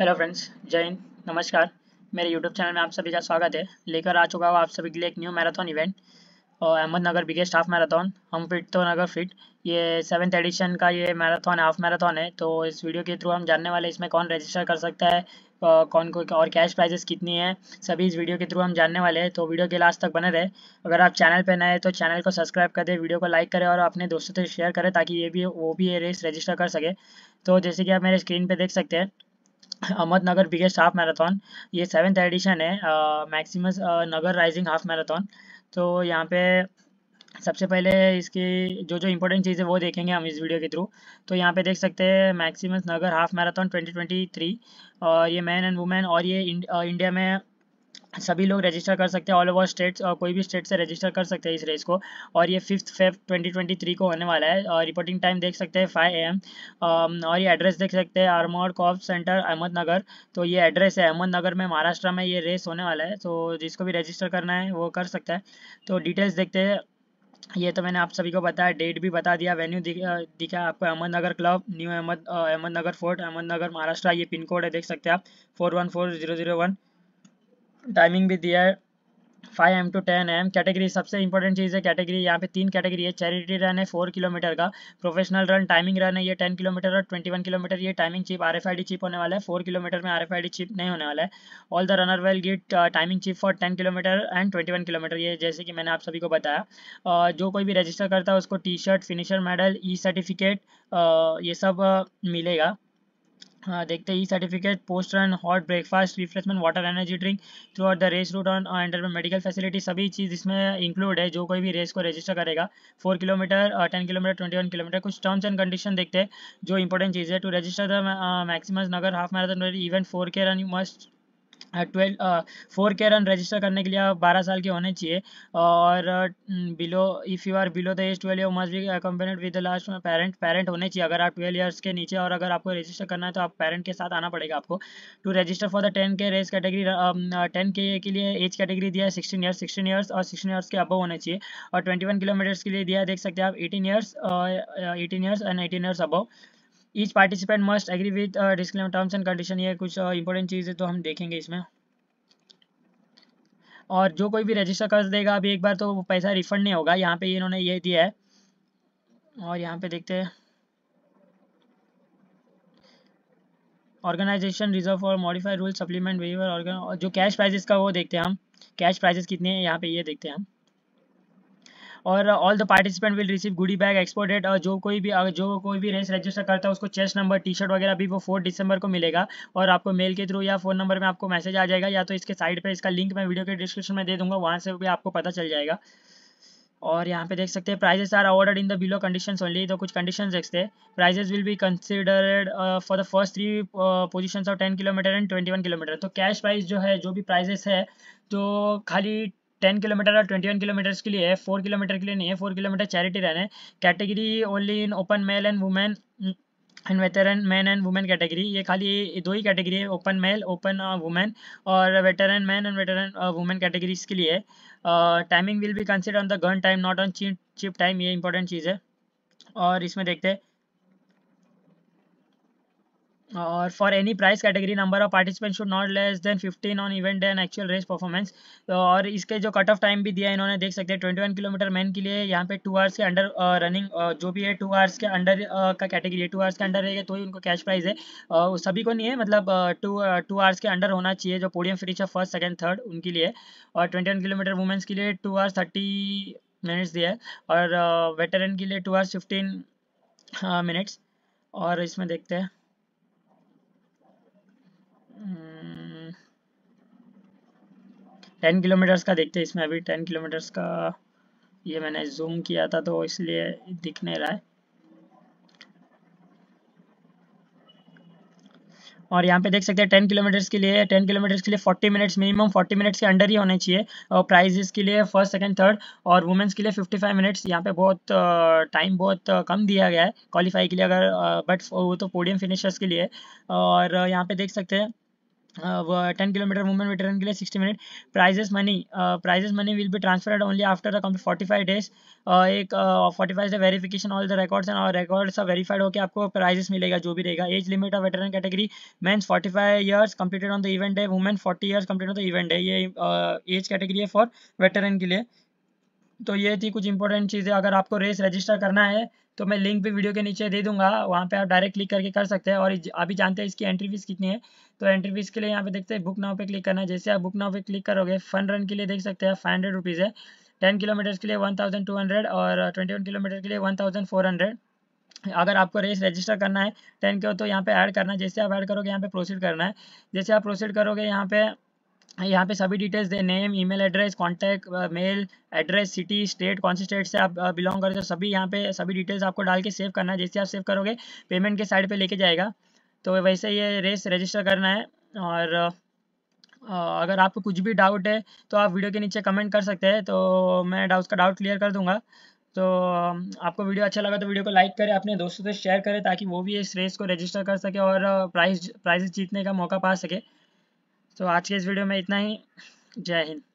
hello friends जय हिंद नमस्कार मेरे यूट्यूब चैनल में आप सभी का स्वागत है लेकर आ चुका हूँ आप सभी के लिए एक न्यू मैराथन इवेंट और अहमदनगर बिगेस्ट हाफ मैराथन हम फिट तो नगर फिट ये सेवन्थ एडिशन का ये मैराथन हाफ मैराथन है तो इस वीडियो के थ्रू हम जानने वाले इसमें कौन रजिस्टर कर सकता है कौन को और कैश प्राइजेस कितनी है सभी इस वीडियो के थ्रू हम जानने वाले हैं तो वीडियो के लास्ट तक बने रहे अगर आप चैनल पर नए हैं तो चैनल को सब्सक्राइब कर दें वीडियो को लाइक करें और अपने दोस्तों से शेयर करें ताकि ये भी वो भी ये रेस रजिस्टर कर सके तो जैसे कि आप मेरे स्क्रीन पर देख सकते हैं अहमदनगर बिगेस्ट हाफ मैराथन ये सेवेंथ एडिशन है Maximus Nagar rising half marathon तो यहाँ पे सबसे पहले इसकी जो जो इंपॉर्टेंट चीज़ है वो देखेंगे हम इस वीडियो के थ्रू तो यहाँ पे देख सकते हैं मैक्सिमस नगर हाफ मैराथन 2023 और ये मैन एंड वुमेन और ये इंडिया में सभी लोग रजिस्टर कर सकते हैं ऑल ओवर स्टेट्स और कोई भी स्टेट से रजिस्टर कर सकते हैं इस रेस को और ये फिफ्थ फेफ 2023 को होने वाला है और रिपोर्टिंग टाइम देख सकते हैं फाइव एम और ये एड्रेस देख सकते हैं आर्मोर कॉप सेंटर अहमदनगर तो ये एड्रेस है अहमदनगर में महाराष्ट्र में ये रेस होने वाला है तो जिसको भी रजिस्टर करना है वो कर सकता है तो डिटेल्स देखते हैं ये तो मैंने आप सभी को बताया डेट भी बता दिया वेन्यू दिखा आपको Ahmednagar club new Ahmed Ahmednagar fort Ahmednagar Maharashtra ये पिन कोड है देख सकते हैं आप four one four zero zero one timing भी दिया है five AM to ten AM category सबसे इंपॉर्टेंट चीज़ है कैटेगरी यहाँ पे तीन कैटेगरी है चैरिटी रन है फोर किलोमीटर का प्रोफेशनल रन टाइमिंग रन है ये टेन किलोमीटर और ट्वेंटी वन किलोमीटर ये timing chip R F I D chip होने वाला है फोर किलोमीटर में R F I D chip नहीं होने वाला है all the runner will get timing chip for ten kilometre and twenty one kilometre ये जैसे कि मैंने आप सभी को बताया uh, जो कोई भी रजिस्टर करता है उसको T shirt finisher medal E certificate ये सब uh, मिलेगा हाँ, देखते हैं E certificate post run hot breakfast refreshment water energy drink throughout the race route on ender में मेडिकल फैसिलिटी सभी चीज़ इसमें इंक्लूड है जो कोई भी रेस को रजिस्टर करेगा four kilometre ten kilometre twenty one kilometre कुछ टर्म्स एंड कंडीशन देखते हैं जो इंपॉर्टेंट चीज़ है to register the maximum Nagar half marathon event four K run you must twelve four K run register करने के लिए आप बारह साल के होने चाहिए और below if you are below the age twelve you must be accompanied with the last parent parent होने चाहिए अगर आप ट्वेल्व ईयर्स के नीचे और अगर आपको रजिस्टर करना है तो आप पेरेंट के साथ आना पड़ेगा आपको to register for the ten K race category ten K K लिए एज कैटेगरी दिया है सिक्सटीन ईयर सिक्सटीन ईयर्स और सिक्सटीन ईयर्स के अबव होने चाहिए और ट्वेंटी वन किलोमीटर्स के लिए दिया देख सकते हैं आप eighteen years eighteen years and eighteen years above each participant must agree with disclaimer terms and condition ये कुछ इंपॉर्टेंट चीज़ है तो हम देखेंगे इसमें और जो कोई भी रजिस्टर कर देगा अभी एक बार तो वो पैसा रिफंड नहीं होगा यहाँ पे इन्होंने ये दिया है और यहाँ पे देखते हैं ऑर्गेनाइजेशन रिजर्व और modified rule supplement waiver organ जो कैश प्राइजेस का वो देखते हैं हम कैश प्राइजेस कितने हैं यहाँ पे ये देखते हैं हम और all the participant will receive goody bag exported और जो कोई भी जो कोई भी रेस रजिस्टर करता है उसको चेस्ट नंबर टी शर्ट वगैरह भी वो फोर दिसंबर को मिलेगा और आपको मेल के थ्रू या फोन नंबर में आपको मैसेज आ जाएगा या तो इसके साइड पर इसका लिंक मैं वीडियो के डिस्क्रिप्शन में दे दूंगा वहाँ से भी आपको पता चल जाएगा और यहाँ पे देख सकते हैं prizes are awarded in the below condition only तो कुछ कंडीशन देखते हैं prizes will be considered for the first three position of ten kilometre and twenty one kilometre तो कैश प्राइस जो है जो भी प्राइजेस है तो खाली टेन किलोमीटर और ट्वेंटी वन किलोमीटर के लिए है फोर किलोमीटर के लिए नहीं है फोर किलोमीटर चैरिटी रन है category only in open male and women and veteran man and women category ये खाली दो ही कैटेगरी है ओपन मेल ओपन वुमेन और veteran man and veteran women categories के लिए timing will be consider on the gun time not on chip time ये important चीज़ है और इसमें देखते हैं और for any price category number of participants should not less than 15 on event and actual race performance और इसके जो कट ऑफ टाइम भी दिया है इन्होंने देख सकते हैं 21 किलोमीटर मैन के लिए यहाँ पे टू आवर्स के अंडर रनिंग जो भी है टू आवर्स के अंडर का कैटेगरी है टू आवर्स के अंडर रहेगा तो ही उनको कैश प्राइज है सभी को नहीं है मतलब टू टू आवर्स के अंडर होना चाहिए जो पोडियम फिनिश है फर्स्ट सेकेंड थर्ड उनके लिए और ट्वेंटी किलोमीटर वुमेंस के लिए टू आवर्स थर्टी मिनट्स दिया है और वेटरन के लिए टू आवर्स फिफ्टीन मिनट्स और इसमें देखते हैं टेन किलोमीटर्स का देखते हैं इसमें अभी टेन किलोमीटर्स का ये मैंने जूम किया था तो इसलिए दिख नहीं रहा है और यहाँ पे देख सकते हैं टेन किलोमीटर्स के लिए टेन किलोमीटर्स के लिए forty minutes minimum forty minutes के अंडर ही होने चाहिए और प्राइजेस के लिए फर्स्ट सेकंड थर्ड और वुमेंस के लिए फिफ्टी फाइव मिनट्स यहाँ पे बहुत टाइम बहुत कम दिया गया है क्वालिफाई के लिए अगर बट वो तो पोडियम फिनिशर्स के लिए और यहाँ पे देख सकते हैं ten kilometre movement women veteran के लिए sixty minute prizes money prizes money will be transferred only after the complete forty five days एक forty five day verification all the records and record सब वेरीफाइड होकर आपको prizes मिलेगा जो भी रहेगा age limit of veteran category men's forty five years completed on the event है women forty years complete on the event है ये एज कैटेगरी है फॉर वेटरन के लिए तो ये थी कुछ इंपॉर्टेंट चीज़ें अगर आपको रेस रजिस्टर करना है तो मैं लिंक भी वीडियो के नीचे दे दूंगा वहाँ पे आप डायरेक्ट क्लिक करके कर सकते हैं और अभी जानते हैं इसकी एंट्री फीस कितनी है तो एंट्री फीस के लिए यहाँ पे देखते हैं बुक नाव पे क्लिक करना है जैसे आप बुक नाव पे क्लिक करोगे फन रन के लिए देख सकते हैं फाइव हंड्रेड रुपीज़ है टेन किलोमीटर्स के लिए वन थाउजेंड टू हंड्रेड और ट्वेंटी वन किलोमीटर के लिए वन थाउजेंड फोर हंड्रेड अगर आपको रेस रजिस्टर करना है टेन के हो तो यहाँ पर ऐड करना है जैसे आप ऐड करोगे यहाँ पर प्रोसीड करना है जैसे आप प्रोसीड करोगे यहाँ पर यहाँ पे सभी डिटेल्स दे name email address contact mail address city state कौन से स्टेट से आप बिलोंग करते हो सभी यहाँ पे सभी डिटेल्स आपको डाल के सेव करना है जैसे आप सेव करोगे पेमेंट के साइड पे लेके जाएगा तो वैसे ये रेस रजिस्टर करना है और uh, अगर आपको कुछ भी डाउट है तो आप वीडियो के नीचे कमेंट कर सकते हैं तो मैं डाउट का डाउट क्लियर कर दूंगा तो um, आपको वीडियो अच्छा लगा तो वीडियो को लाइक करें अपने दोस्तों से शेयर करें ताकि वो भी इस रेस को रजिस्टर कर सके और प्राइज uh, प्राइज जीतने का मौका पा सके तो आज के इस वीडियो में इतना ही जय हिंद